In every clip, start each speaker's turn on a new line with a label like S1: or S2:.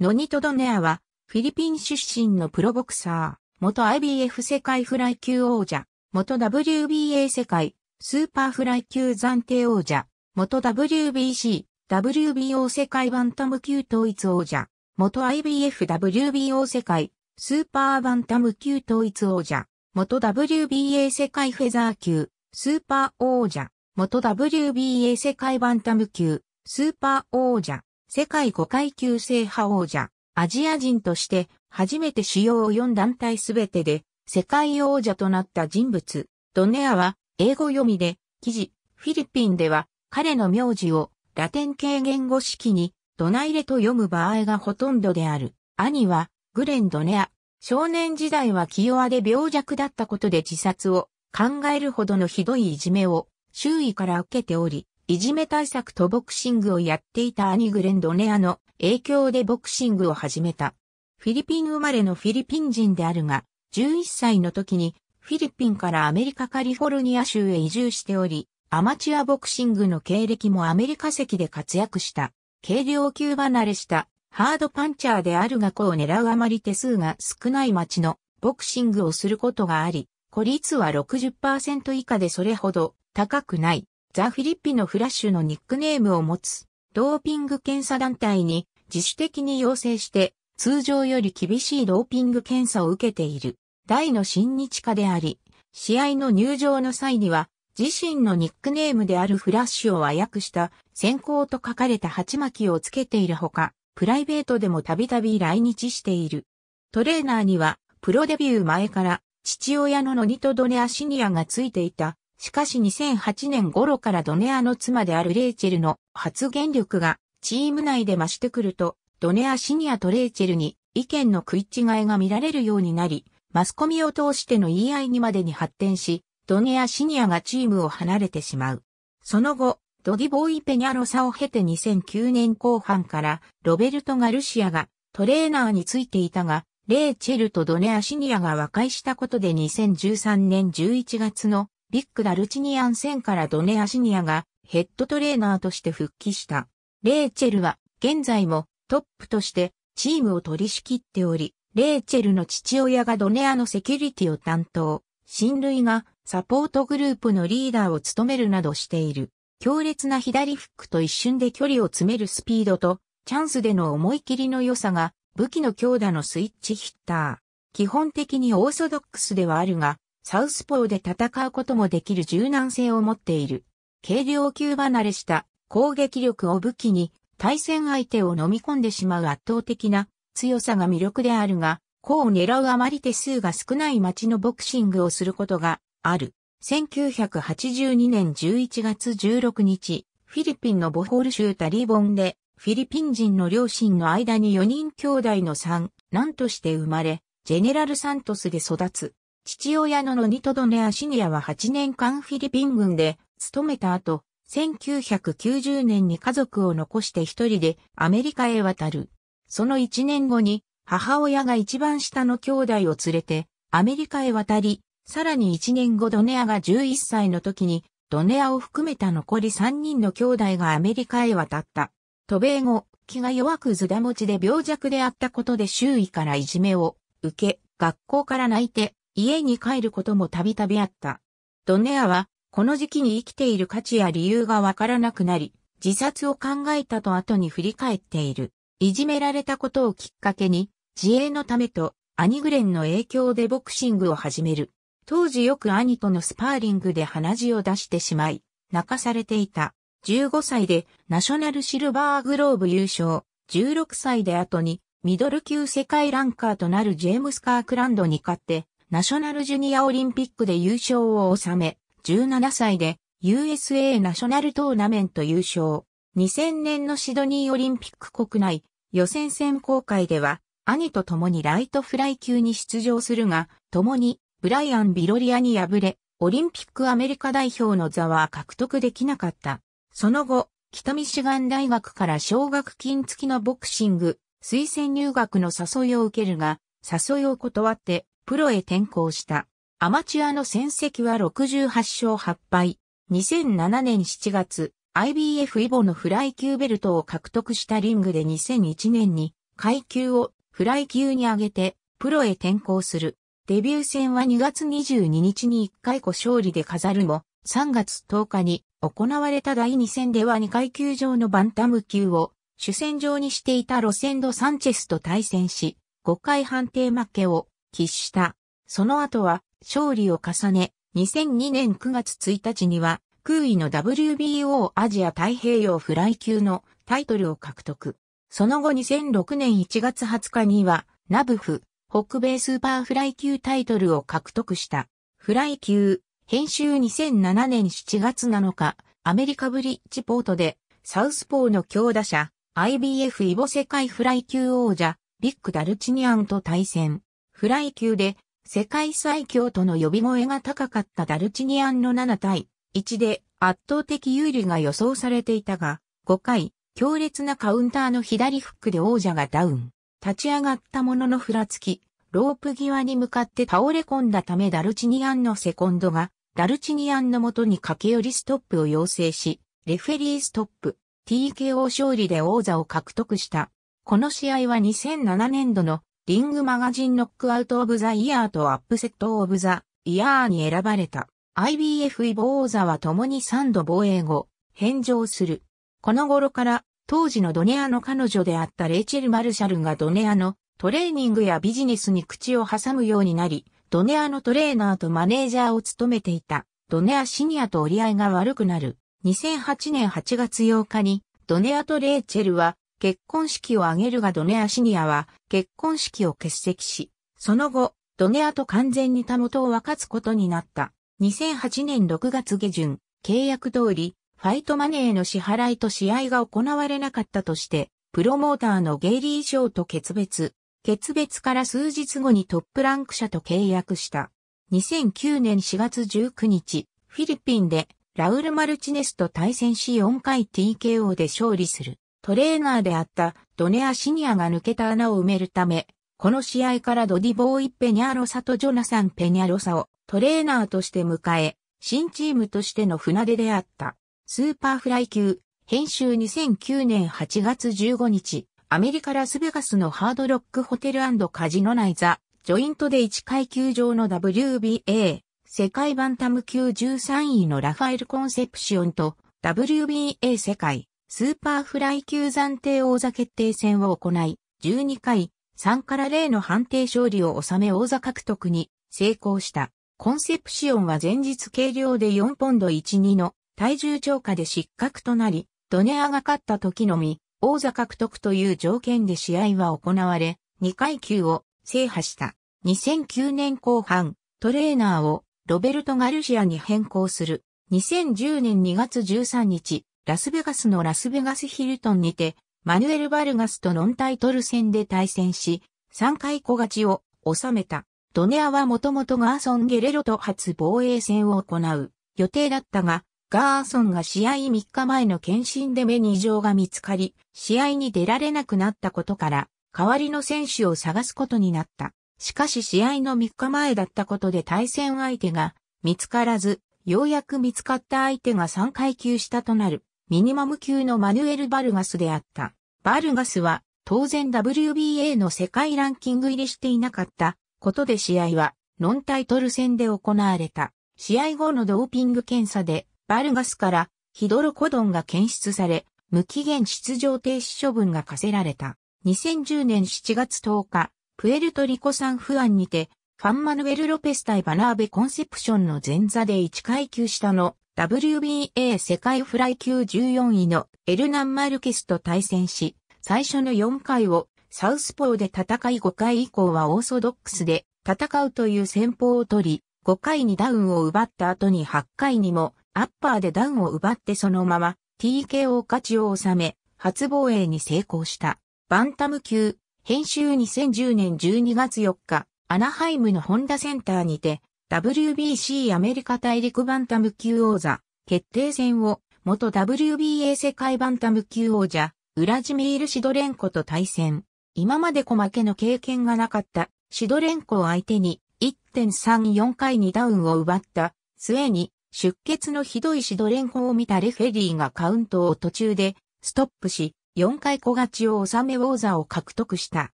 S1: ノニトドネアは、フィリピン出身のプロボクサー、元 IBF 世界フライ級王者、元 WBA 世界、スーパーフライ級暫定王者、元 WBC、WBO 世界バンタム級統一王者、元 IBF WBO 世界、スーパーバンタム級統一王者、元 WBA 世界フェザー級、スーパー王者、元 WBA 世界バンタム級、スーパー王者、世界5階級制覇王者、アジア人として初めて主要4団体すべてで世界王者となった人物、ドネアは英語読みで、記事、フィリピンでは彼の名字をラテン系言語式にドナイレと読む場合がほとんどである。兄はグレン・ドネア。少年時代は気弱で病弱だったことで自殺を考えるほどのひどいいじめを周囲から受けており、いじめ対策とボクシングをやっていた兄グレンドネアの影響でボクシングを始めた。フィリピン生まれのフィリピン人であるが、11歳の時にフィリピンからアメリカカリフォルニア州へ移住しており、アマチュアボクシングの経歴もアメリカ籍で活躍した。軽量級離れしたハードパンチャーであるが子を狙うあまり手数が少ない町のボクシングをすることがあり、孤立は60%以下でそれほど高くない。ザ・フィリッピのフラッシュのニックネームを持つ、ドーピング検査団体に自主的に要請して、通常より厳しいドーピング検査を受けている、大の親日家であり、試合の入場の際には、自身のニックネームであるフラッシュを和訳した先行と書かれた鉢巻きをつけているほか、プライベートでもたびたび来日している。トレーナーには、プロデビュー前から、父親のノニト・ドネアシニアがついていたしかし2008年頃からドネアの妻であるレイチェルの発言力がチーム内で増してくると、ドネアシニアとレイチェルに意見の食い違いが見られるようになり、マスコミを通しての言い合いにまでに発展し、ドネアシニアがチームを離れてしまう。その後、ドディボーイ・ペニャロサを経て2009年後半からロベルト・ガルシアがトレーナーについていたが、レイチェルとドネアシニアが和解したことで2013年11月のビック・ダルチニアン戦からドネアシニアがヘッドトレーナーとして復帰した。レイチェルは現在もトップとしてチームを取り仕切っており、レイチェルの父親がドネアのセキュリティを担当、親類がサポートグループのリーダーを務めるなどしている。強烈な左フックと一瞬で距離を詰めるスピードと、チャンスでの思い切りの良さが武器の強打のスイッチヒッター。基本的にオーソドックスではあるが、サウスポーで戦うこともできる柔軟性を持っている。軽量級離れした攻撃力を武器に対戦相手を飲み込んでしまう圧倒的な強さが魅力であるが、こう狙うあまり手数が少ない街のボクシングをすることがある。1982年11月16日、フィリピンのボホール州タリボンで、フィリピン人の両親の間に4人兄弟の三男として生まれ、ジェネラルサントスで育つ。父親のノニトドネ・アシニアは8年間フィリピン軍で勤めた後、1990年に家族を残して一人でアメリカへ渡る。その1年後に母親が一番下の兄弟を連れてアメリカへ渡り、さらに1年後ドネアが11歳の時にドネアを含めた残り3人の兄弟がアメリカへ渡った。渡米後、気が弱くズダ持ちで病弱であったことで周囲からいじめを受け、学校から泣いて家に帰ることもたびたびあった。ドネアは、この時期に生きている価値や理由がわからなくなり、自殺を考えたと後に振り返っている。いじめられたことをきっかけに、自衛のためと、アニグレンの影響でボクシングを始める。当時よく兄とのスパーリングで鼻血を出してしまい、泣かされていた。15歳でナショナルシルバーグローブ優勝。16歳で後にミドル級世界ランカーとなるジェームス・カークランドに勝ってナショナルジュニアオリンピックで優勝を収め、17歳で USA ナショナルトーナメント優勝。2000年のシドニーオリンピック国内予選選考会では、兄と共にライトフライ級に出場するが、共にブライアン・ビロリアに敗れ、オリンピックアメリカ代表の座は獲得できなかった。その後、北ミシガン大学から奨学金付きのボクシング、推薦入学の誘いを受けるが、誘いを断って、プロへ転向した。アマチュアの戦績は68勝8敗。2007年7月、IBF イボのフライ級ベルトを獲得したリングで2001年に階級をフライ級に上げてプロへ転向する。デビュー戦は2月22日に1回個勝利で飾るも、3月10日に行われた第2戦では2階級上のバンタム級を主戦場にしていたロセンド・サンチェスと対戦し、5回判定負けを喫した。その後は勝利を重ね、2002年9月1日には、空位の WBO アジア太平洋フライ級のタイトルを獲得。その後2006年1月20日には、ナブフ、北米スーパーフライ級タイトルを獲得した。フライ級、編集2007年7月7日、アメリカブリッジポートで、サウスポーの強打者、IBF イボ世界フライ級王者、ビッグ・ダルチニアンと対戦。フライ級で、世界最強との呼び声が高かったダルチニアンの7対1で圧倒的有利が予想されていたが、5回、強烈なカウンターの左フックで王者がダウン。立ち上がったもののふらつき、ロープ際に向かって倒れ込んだためダルチニアンのセコンドが、ダルチニアンのもとに駆け寄りストップを要請し、レフェリーストップ、TKO 勝利で王座を獲得した。この試合は2007年度のリングマガジンノックアウトオブザイヤーとアップセットオブザイヤーに選ばれた。IBF イボ王座は共に3度防衛後、返上する。この頃から当時のドネアの彼女であったレイチェル・マルシャルがドネアのトレーニングやビジネスに口を挟むようになり、ドネアのトレーナーとマネージャーを務めていたドネアシニアと折り合いが悪くなる。2008年8月8日にドネアとレイチェルは結婚式を挙げるがドネアシニアは結婚式を欠席し、その後、ドネアと完全にたもとを分かつことになった。2008年6月下旬、契約通り、ファイトマネーの支払いと試合が行われなかったとして、プロモーターのゲイリー賞と決別。決別から数日後にトップランク社と契約した。2009年4月19日、フィリピンでラウル・マルチネスと対戦し4回 TKO で勝利する。トレーナーであったドネアシニアが抜けた穴を埋めるため、この試合からドディボーイ・ペニャロサとジョナサン・ペニャロサをトレーナーとして迎え、新チームとしての船出であった。スーパーフライ級、編集2009年8月15日、アメリカ・ラスベガスのハードロックホテルカジノ内ザ、ジョイントで1階級上の WBA、世界バンタム級13位のラファエル・コンセプシオンと、WBA 世界スーパーフライ級暫定王座決定戦を行い、12回、3から0の判定勝利を収め王座獲得に成功した。コンセプシオンは前日計量で4ポンド12の体重超過で失格となり、ドネアが勝った時のみ、王座獲得という条件で試合は行われ、2階級を制覇した。2009年後半、トレーナーをロベルト・ガルシアに変更する。2010年2月13日、ラスベガスのラスベガスヒルトンにて、マヌエル・バルガスとノンタイトル戦で対戦し、3回小勝ちを収めた。ドネアはもともとガーソン・ゲレロと初防衛戦を行う予定だったが、ガーソンが試合3日前の検診で目に異常が見つかり、試合に出られなくなったことから、代わりの選手を探すことになった。しかし試合の3日前だったことで対戦相手が見つからず、ようやく見つかった相手が3階級下となる。ミニマム級のマヌエル・バルガスであった。バルガスは当然 WBA の世界ランキング入りしていなかったことで試合はノンタイトル戦で行われた。試合後のドーピング検査でバルガスからヒドロコドンが検出され、無期限出場停止処分が課せられた。2010年7月10日、プエルトリコさん不安にて、ファンマヌエル・ロペス対バナーベ・コンセプションの前座で1階級下の WBA 世界フライ級14位のエルナン・マルケスと対戦し、最初の4回をサウスポーで戦い5回以降はオーソドックスで戦うという戦法を取り、5回にダウンを奪った後に8回にもアッパーでダウンを奪ってそのまま TKO 勝ちを収め、初防衛に成功した。バンタム級、編集2010年12月4日、アナハイムのホンダセンターにて、WBC アメリカ大陸バンタム級王座決定戦を元 WBA 世界バンタム級王者ウラジミール・シドレンコと対戦。今まで小負けの経験がなかったシドレンコを相手に1.34回にダウンを奪った末に出血のひどいシドレンコを見たレフェリーがカウントを途中でストップし4回小勝ちを収め王座を獲得した。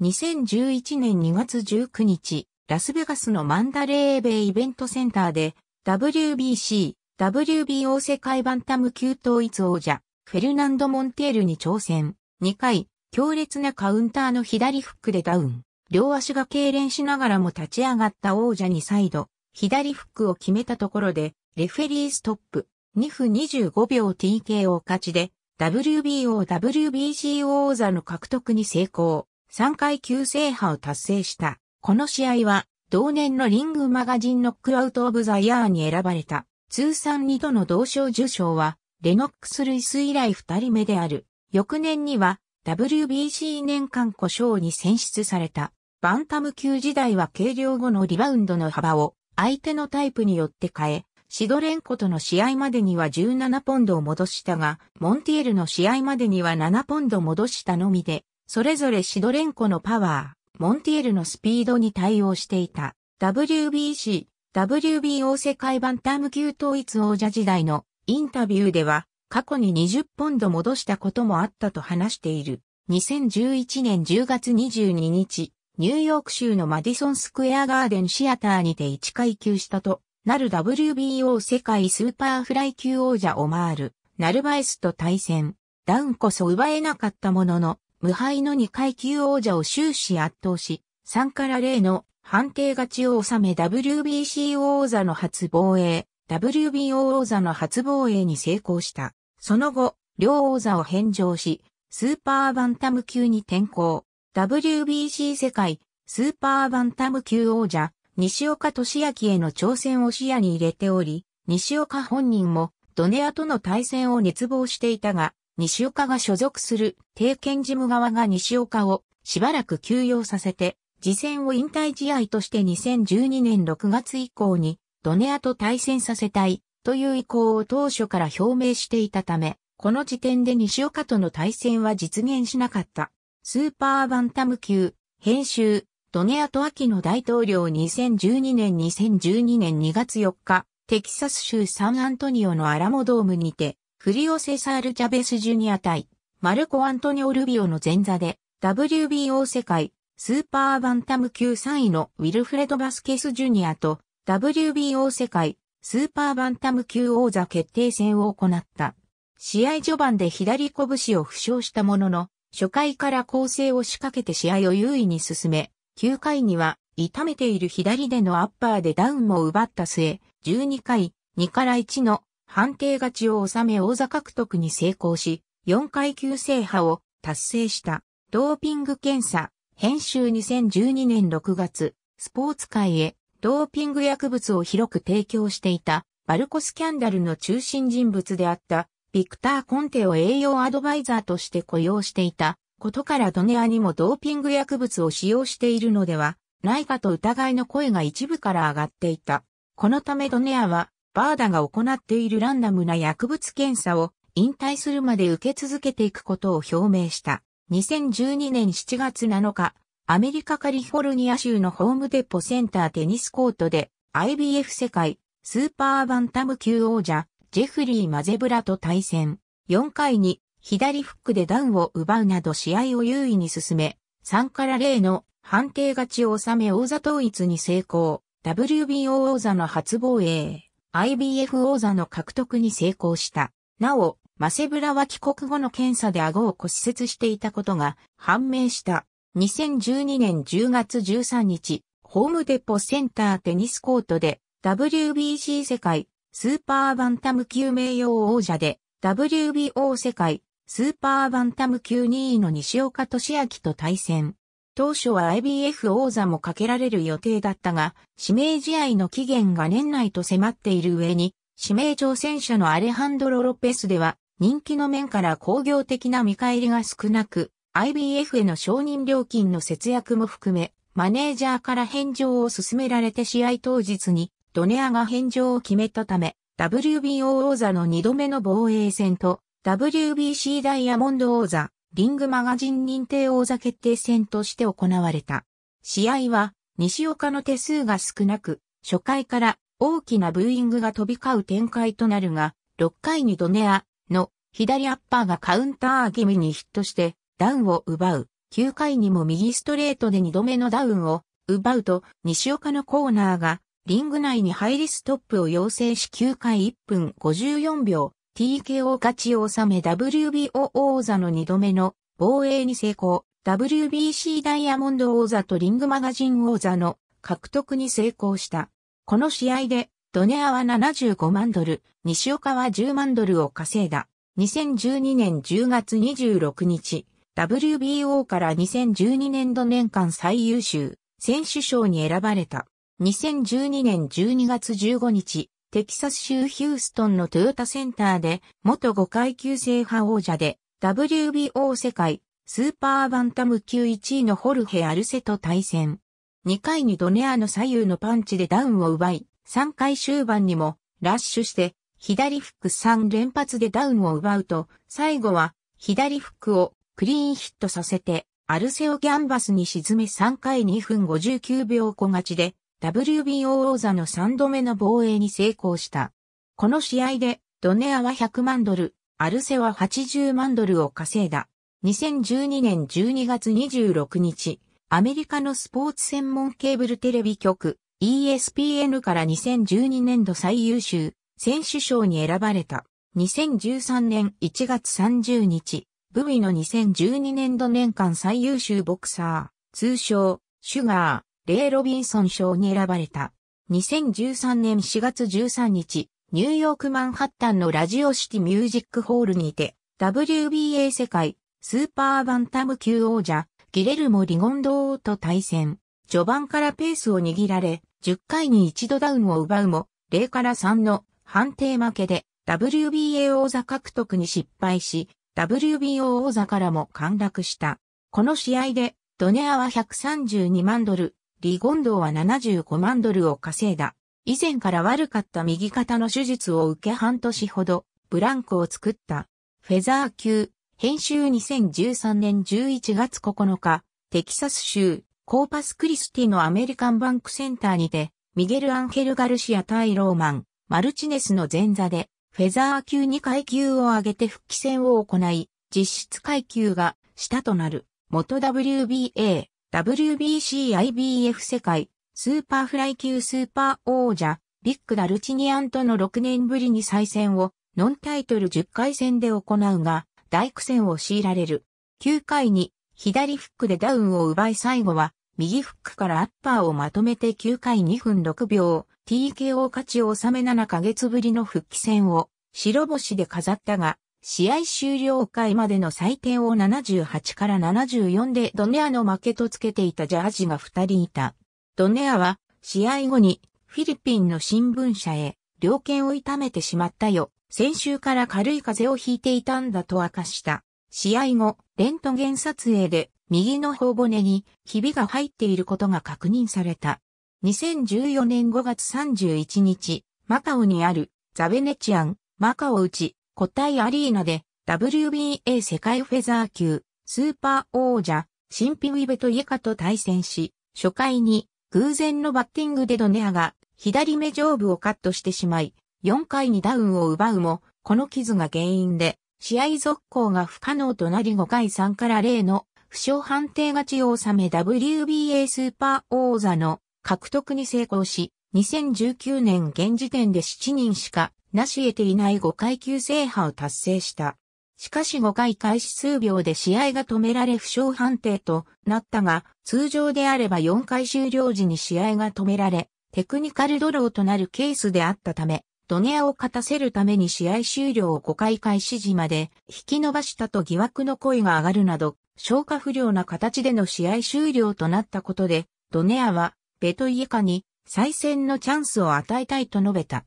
S1: 2011年2月19日。ラスベガスのマンダレーベイイベントセンターで、WBC、WBO 世界バンタム級統一王者、フェルナンド・モンテールに挑戦。2回、強烈なカウンターの左フックでダウン。両足が痙攣しながらも立ち上がった王者に再度、左フックを決めたところで、レフェリーストップ、2分25秒 TKO 勝ちで、WBO、WBC 王座の獲得に成功、3回級制覇を達成した。この試合は、同年のリングマガジンノックアウトオブザイヤーに選ばれた、通算2度の同賞受賞は、レノックス・ルイス以来2人目である。翌年には、WBC 年間故障に選出された。バンタム級時代は軽量後のリバウンドの幅を相手のタイプによって変え、シドレンコとの試合までには17ポンドを戻したが、モンティエルの試合までには7ポンド戻したのみで、それぞれシドレンコのパワー、モンティエルのスピードに対応していた WBC、WBO 世界バンタム級統一王者時代のインタビューでは過去に20ポンド戻したこともあったと話している。2011年10月22日、ニューヨーク州のマディソンスクエアガーデンシアターにて1階級したとなる WBO 世界スーパーフライ級王者オマール、ナルバエスと対戦。ダウンこそ奪えなかったものの、無敗の2階級王者を終始圧倒し、3から0の判定勝ちを収め WBC 王座の初防衛、WBO 王座の初防衛に成功した。その後、両王座を返上し、スーパーバンタム級に転向。WBC 世界、スーパーバンタム級王者、西岡俊明への挑戦を視野に入れており、西岡本人もドネアとの対戦を熱望していたが、西岡が所属する定権事務側が西岡をしばらく休養させて、次戦を引退試合として2012年6月以降にドネアと対戦させたいという意向を当初から表明していたため、この時点で西岡との対戦は実現しなかった。スーパーバンタム級、編集、ドネアと秋の大統領2012年2012年2月4日、テキサス州サンアントニオのアラモドームにて、フリオ・セサール・チャベス・ジュニア対、マルコ・アントニオ・ルビオの前座で、WBO 世界、スーパーバンタム級3位のウィルフレド・バスケス・ジュニアと、WBO 世界、スーパーバンタム級王座決定戦を行った。試合序盤で左拳を負傷したものの、初回から攻勢を仕掛けて試合を優位に進め、9回には痛めている左でのアッパーでダウンも奪った末、12回、2から1の判定勝ちを収め王座獲得に成功し、4階級制覇を達成した。ドーピング検査、編集2012年6月、スポーツ界へドーピング薬物を広く提供していた、バルコスキャンダルの中心人物であった、ビクター・コンテを栄養アドバイザーとして雇用していたことからドネアにもドーピング薬物を使用しているのではないかと疑いの声が一部から上がっていた。このためドネアはバーダが行っているランダムな薬物検査を引退するまで受け続けていくことを表明した。2012年7月7日、アメリカカリフォルニア州のホームデポセンターテニスコートで IBF 世界スーパーバンタム級王者ジェフリー・マゼブラと対戦。4回に左フックでダウンを奪うなど試合を優位に進め、3から0の判定勝ちを収め王座統一に成功。WBO 王座の初防衛。IBF 王座の獲得に成功した。なお、マセブラは帰国後の検査で顎を骨折していたことが判明した。2012年10月13日、ホームデポセンターテニスコートで WBC 世界スーパーバンタム級名誉王者で WBO 世界スーパーバンタム級2位の西岡俊明と対戦。当初は IBF 王座もかけられる予定だったが、指名試合の期限が年内と迫っている上に、指名挑戦者のアレハンドロ・ロペスでは、人気の面から工業的な見返りが少なく、IBF への承認料金の節約も含め、マネージャーから返上を勧められて試合当日に、ドネアが返上を決めたため、WBO 王座の2度目の防衛戦と、WBC ダイヤモンド王座、リングマガジン認定王座決定戦として行われた。試合は、西岡の手数が少なく、初回から大きなブーイングが飛び交う展開となるが、6回にドネアの左アッパーがカウンター気味にヒットしてダウンを奪う。9回にも右ストレートで2度目のダウンを奪うと、西岡のコーナーがリング内に入りストップを要請し9回1分54秒 TKO 勝ちを収め WBO 王座の2度目の防衛に成功、WBC ダイヤモンド王座とリングマガジン王座の獲得に成功した。この試合で、ドネアは75万ドル、西岡は10万ドルを稼いだ。2012年10月26日、WBO から2012年度年間最優秀、選手賞に選ばれた。2012年12月15日、テキサス州ヒューストンのトヨタセンターで、元5階級制覇王者で、WBO 世界、スーパーバンタム級1位のホルヘ・アルセと対戦。2回にドネアの左右のパンチでダウンを奪い、3回終盤にも、ラッシュして、左フック3連発でダウンを奪うと、最後は、左フックをクリーンヒットさせて、アルセオギャンバスに沈め3回2分59秒小勝ちで、WBO 王座の3度目の防衛に成功した。この試合で、ドネアは100万ドル、アルセは80万ドルを稼いだ。2012年12月26日、アメリカのスポーツ専門ケーブルテレビ局 ESPN から2012年度最優秀選手賞に選ばれた。2013年1月30日、ブビの2012年度年間最優秀ボクサー、通称、シュガー。レイ・ロビンソン賞に選ばれた。2013年4月13日、ニューヨークマンハッタンのラジオシティミュージックホールにて、WBA 世界スーパーバンタム級王者、ギレルモ・リゴンドーと対戦。序盤からペースを握られ、10回に一度ダウンを奪うも、0から3の判定負けで WBA 王座獲得に失敗し、WBO 王座からも陥落した。この試合で、ドネアは132万ドル、リゴンドーは75万ドルを稼いだ。以前から悪かった右肩の手術を受け半年ほど、ブランクを作った。フェザー級、編集2013年11月9日、テキサス州、コーパスクリスティのアメリカンバンクセンターにて、ミゲル・アンヘル・ガルシア対ローマン、マルチネスの前座で、フェザー級に階級を上げて復帰戦を行い、実質階級が下となる、元 WBA WBC-IBF 世界、スーパーフライ級スーパー王者、ビッグ・ダルチニアンとの6年ぶりに再戦を、ノンタイトル10回戦で行うが、大苦戦を強いられる。9回に、左フックでダウンを奪い最後は、右フックからアッパーをまとめて9回2分6秒、TKO 勝ちを収め7ヶ月ぶりの復帰戦を、白星で飾ったが、試合終了回までの採点を78から74でドネアの負けとつけていたジャージが2人いた。ドネアは試合後にフィリピンの新聞社へ両肩を痛めてしまったよ。先週から軽い風邪をひいていたんだと明かした。試合後、レントゲン撮影で右の頬骨にひびが入っていることが確認された。2014年5月31日、マカオにあるザベネチアン、マカオ内古体アリーナで WBA 世界フェザー級スーパー王者シンピウイベトイエカと対戦し、初回に偶然のバッティングでドネアが左目上部をカットしてしまい、4回にダウンを奪うも、この傷が原因で試合続行が不可能となり5回3から0の負傷判定勝ちを収め WBA スーパー王座の獲得に成功し、2019年現時点で7人しかなし得ていない5階級制覇を達成した。しかし5回開始数秒で試合が止められ負傷判定となったが、通常であれば4回終了時に試合が止められ、テクニカルドローとなるケースであったため、ドネアを勝たせるために試合終了を5回開始時まで引き伸ばしたと疑惑の声が上がるなど、消化不良な形での試合終了となったことで、ドネアはベトイエカに再戦のチャンスを与えたいと述べた。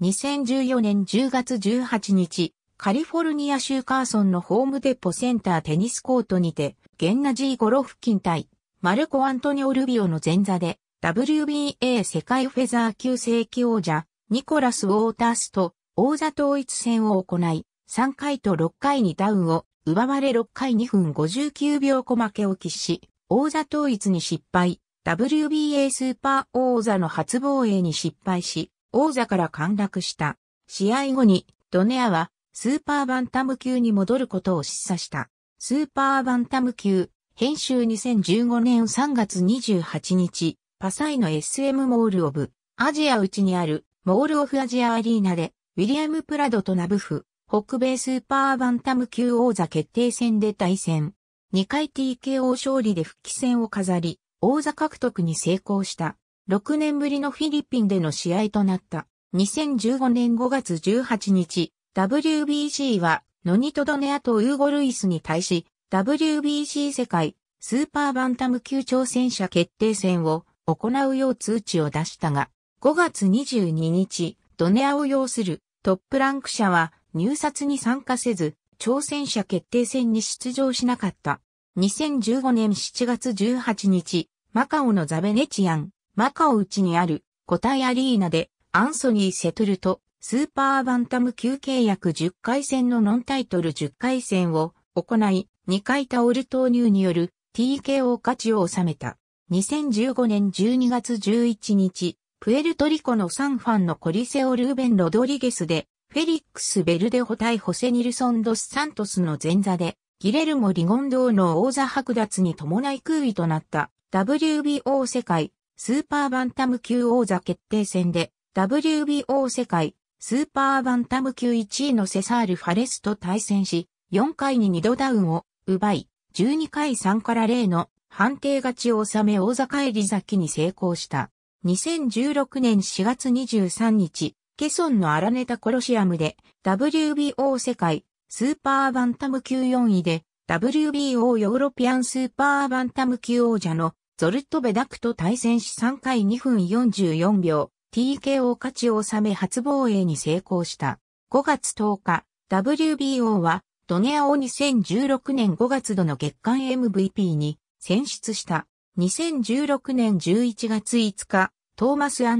S1: 2014年10月18日、カリフォルニア州カーソンのホームデポセンターテニスコートにて、ゲンナジー・ゴロフ近対、マルコ・アントニオ・ルビオの前座で、WBA 世界フェザー級正規王者、ニコラス・ウォータースと王座統一戦を行い、3回と6回にダウンを奪われ6回2分59秒小負けを喫し、王座統一に失敗、WBA スーパー王座の初防衛に失敗し、王座から陥落した。試合後に、ドネアは、スーパーバンタム級に戻ることを示唆した。スーパーバンタム級、編集2015年3月28日、パサイの SM モールオブ、アジア内にある、モールオフアジアアリーナで、ウィリアム・プラドとナブフ、北米スーパーバンタム級王座決定戦で対戦。2回 TKO 勝利で復帰戦を飾り、王座獲得に成功した。6年ぶりのフィリピンでの試合となった。2015年5月18日、WBC はノニトドネアとウーゴ・ルイスに対し、WBC 世界スーパーバンタム級挑戦者決定戦を行うよう通知を出したが、5月22日、ドネアを要するトップランク者は入札に参加せず、挑戦者決定戦に出場しなかった。2015年7月18日、マカオのザベネチアン、マカオウチにあるコタアリーナでアンソニー・セトルとスーパーバンタム級契約10回戦のノンタイトル10回戦を行い、2回タオル投入による TKO 勝ちを収めた。2015年12月11日、プエルトリコのサンファンのコリセオ・ルーベン・ロドリゲスで、フェリックス・ベルデホ対ホセ・ニルソン・ドス・サントスの前座で、ギレルモ・リゴンドーの王座剥奪に伴い空位となった WBO 世界スーパーバンタム級王座決定戦で WBO 世界スーパーバンタム級1位のセサール・ファレスと対戦し、4回に2度ダウンを奪い、12回3から0の判定勝ちを収め王座返り咲きに成功した。2016年4月23日、ケソンのアラネタコロシアムで WBO 世界スーパーバンタム級4位で WBO ヨーロピアンスーパーバンタム級王者のゾルトベダクと対戦し3回2分44秒、TKO 勝ちを収め初防衛に成功した。5月10日、WBO は、ドネアを2016年5月度の月間 MVP に選出した。2016年11月5日、トーマスマ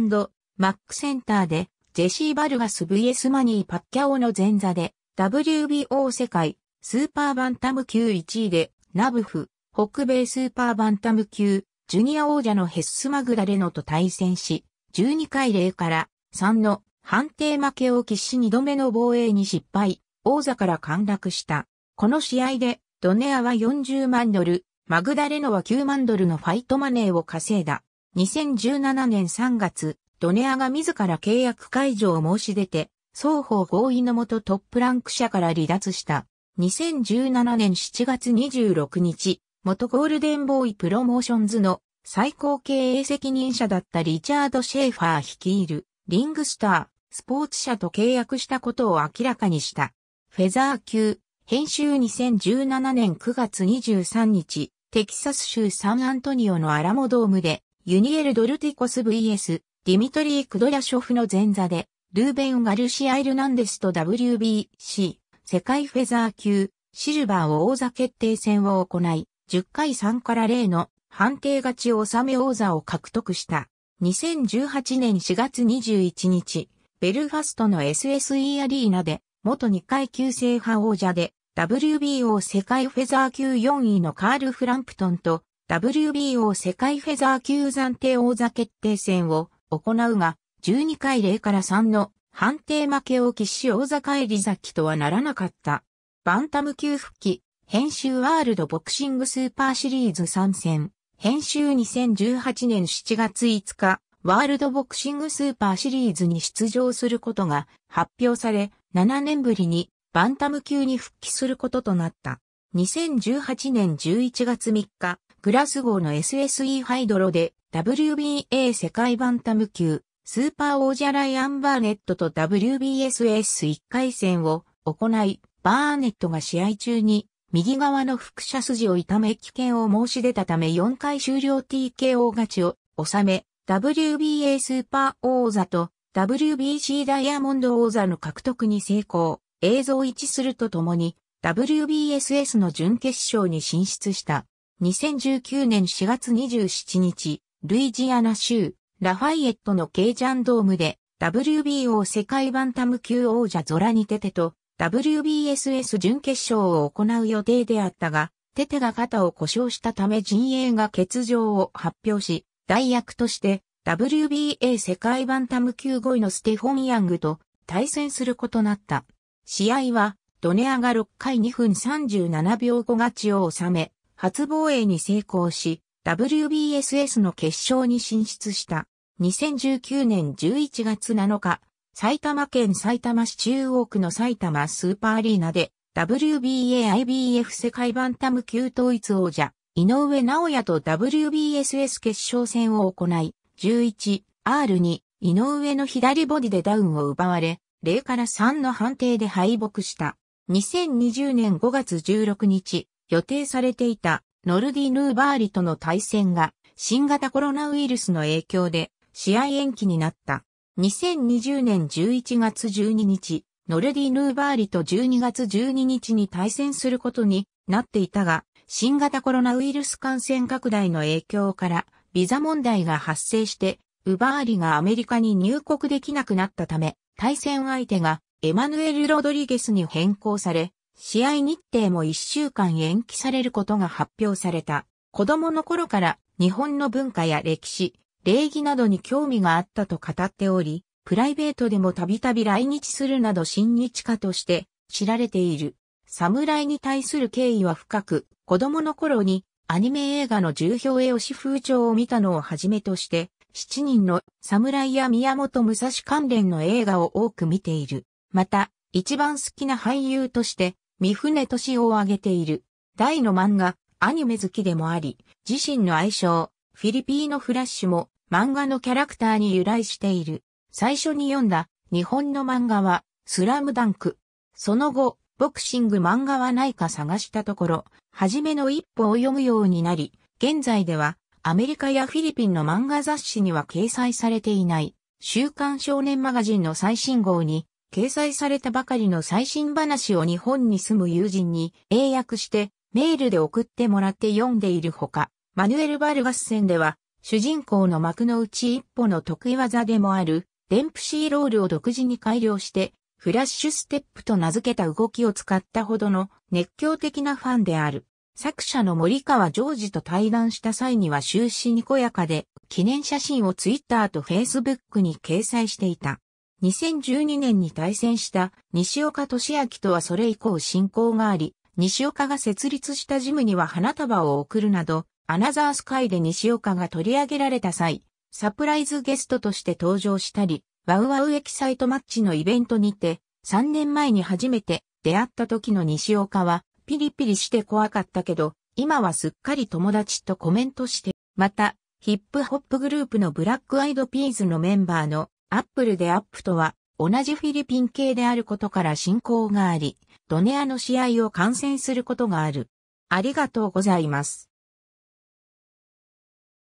S1: ックセンターで、ジェシー・バルガス VS マニー・パッキャオの前座で、WBO 世界スーパーバンタム級1位で、ナブフ、北米スーパーバンタム級ジュニア王者のヘッスマグダレノと対戦し、12回0から3の判定負けを喫し2度目の防衛に失敗、王座から陥落した。この試合で、ドネアは40万ドル、マグダレノは9万ドルのファイトマネーを稼いだ。2017年3月、ドネアが自ら契約解除を申し出て、双方合意のもとトップランク社から離脱した。2017年7月26日、元ゴールデンボーイプロモーションズの最高経営責任者だったリチャード・シェーファー率いるリングスター、スポーツ社と契約したことを明らかにした。フェザー級、編集2017年9月23日、テキサス州サンアントニオのアラモドームで、ユニエル・ドルティコス VS、ディミトリー・クドヤショフの前座で、ルーベン・ガルシア・エルナンデスと WBC、世界フェザー級、シルバーを王座決定戦を行い、10回3から0の判定勝ち収め王座を獲得した。2018年4月21日、ベルファストの SSE アリーナで、元2階級制覇王者で、WBO 世界フェザー級4位のカール・フランプトンと、WBO 世界フェザー級暫定王座決定戦を行うが、12回0から3の判定負けを喫し王座返り咲きとはならなかった。バンタム級復帰、編集ワールドボクシングスーパーシリーズ参戦。編集2018年7月5日、ワールドボクシングスーパーシリーズに出場することが発表され、7年ぶりにバンタム級に復帰することとなった。2018年11月3日、グラスゴーの SSE ハイドロで WBA 世界バンタム級スーパー王者ライアン・バーネットと WBSS1 回戦を行い、バーネットが試合中に右側の副射筋を痛め危険を申し出たため4回終了 TKO 勝ちを収め、WBA スーパー王座と WBC ダイヤモンド王座の獲得に成功、映像一致するとともに WBSS の準決勝に進出した。2019年4月27日、ルイジアナ州、ラファイエットのケイジャンドームで、WBO 世界バンタム級王者ゾラニテテと、WBSS 準決勝を行う予定であったが、テテが肩を故障したため陣営が欠場を発表し、代役として WBA 世界バンタム級5位のステフォン・ヤングと対戦することなった。試合は、ドネアが6回2分37秒5勝ちを収め、初防衛に成功し、WBSS の決勝に進出した。2019年11月7日、埼玉県埼玉市中央区の埼玉スーパーアリーナで WBA-IBF 世界バンタム級統一王者、井上直也と WBSS 決勝戦を行い、11R2 井上の左ボディでダウンを奪われ、0から3の判定で敗北した。2020年5月16日、予定されていたノルディ・ヌーバーリとの対戦が新型コロナウイルスの影響で試合延期になった。2020年11月12日、ノルディ・ヌーバーリと12月12日に対戦することになっていたが、新型コロナウイルス感染拡大の影響からビザ問題が発生して、ウバーリがアメリカに入国できなくなったため、対戦相手がエマヌエル・ロドリゲスに変更され、試合日程も1週間延期されることが発表された。子供の頃から日本の文化や歴史、礼儀などに興味があったと語っており、プライベートでもたびたび来日するなど親日家として知られている。侍に対する敬意は深く、子供の頃にアニメ映画の重表絵推し風潮を見たのをはじめとして、7人の侍や宮本武蔵関連の映画を多く見ている。また、一番好きな俳優として、三船敏夫を挙げている。大の漫画、アニメ好きでもあり、自身の愛称、フィリピーノフラッシュも漫画のキャラクターに由来している。最初に読んだ日本の漫画はスラムダンク。その後、ボクシング漫画はないか探したところ、初めの一歩を読むようになり、現在ではアメリカやフィリピンの漫画雑誌には掲載されていない、週刊少年マガジンの最新号に掲載されたばかりの最新話を日本に住む友人に英訳してメールで送ってもらって読んでいるほか、マヌエル・バルガス戦では主人公の幕の内一歩の得意技でもある、デンプシーロールを独自に改良して、フラッシュステップと名付けた動きを使ったほどの熱狂的なファンである。作者の森川ジョージと対談した際には終始にこやかで、記念写真をツイッターとフェイスブックに掲載していた。2012年に対戦した西岡俊明とはそれ以降進行があり、西岡が設立したジムには花束を贈るなど、アナザースカイで西岡が取り上げられた際、サプライズゲストとして登場したり、ワウワウエキサイトマッチのイベントにて、3年前に初めて出会った時の西岡は、ピリピリして怖かったけど、今はすっかり友達とコメントして、また、ヒップホップグループのブラックアイドピーズのメンバーのアップルでアップとは同じフィリピン系であることから親交があり、ドネアの試合を観戦することがある。ありがとうございます。